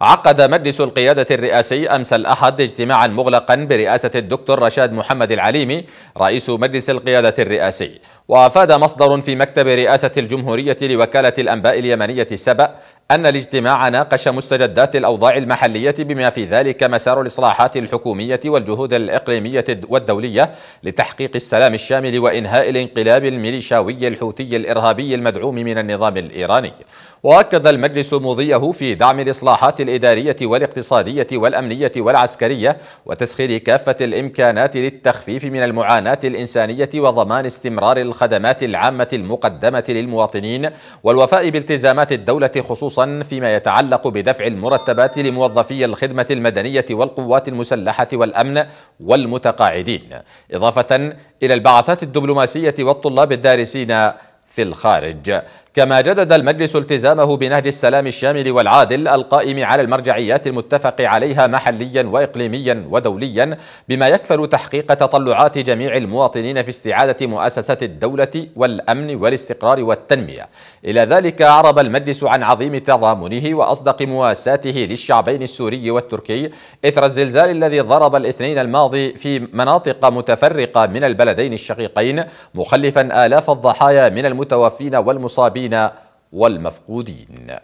عقد مجلس القيادة الرئاسي أمس الأحد اجتماعا مغلقا برئاسة الدكتور رشاد محمد العليمي رئيس مجلس القيادة الرئاسي وأفاد مصدر في مكتب رئاسة الجمهورية لوكالة الأنباء اليمنية السبأ أن الاجتماع ناقش مستجدات الأوضاع المحلية بما في ذلك مسار الإصلاحات الحكومية والجهود الإقليمية والدولية لتحقيق السلام الشامل وإنهاء الانقلاب الميليشاوي الحوثي الإرهابي المدعوم من النظام الإيراني وأكد المجلس مضيه في دعم الإصلاحات الإدارية والاقتصادية والأمنية والعسكرية وتسخير كافة الإمكانات للتخفيف من المعاناة الإنسانية وضمان استمرار الخدمات العامة المقدمة للمواطنين والوفاء بالتزامات الدولة خصوصا خصوصا فيما يتعلق بدفع المرتبات لموظفي الخدمة المدنية والقوات المسلحة والأمن والمتقاعدين إضافة إلى البعثات الدبلوماسية والطلاب الدارسين في الخارج كما جدد المجلس التزامه بنهج السلام الشامل والعادل القائم على المرجعيات المتفق عليها محليا وإقليميا ودوليا بما يكفل تحقيق تطلعات جميع المواطنين في استعادة مؤسسات الدولة والأمن والاستقرار والتنمية إلى ذلك أعرب المجلس عن عظيم تضامنه وأصدق مواساته للشعبين السوري والتركي إثر الزلزال الذي ضرب الاثنين الماضي في مناطق متفرقة من البلدين الشقيقين مخلفا آلاف الضحايا من المت المتوفين والمصابين والمفقودين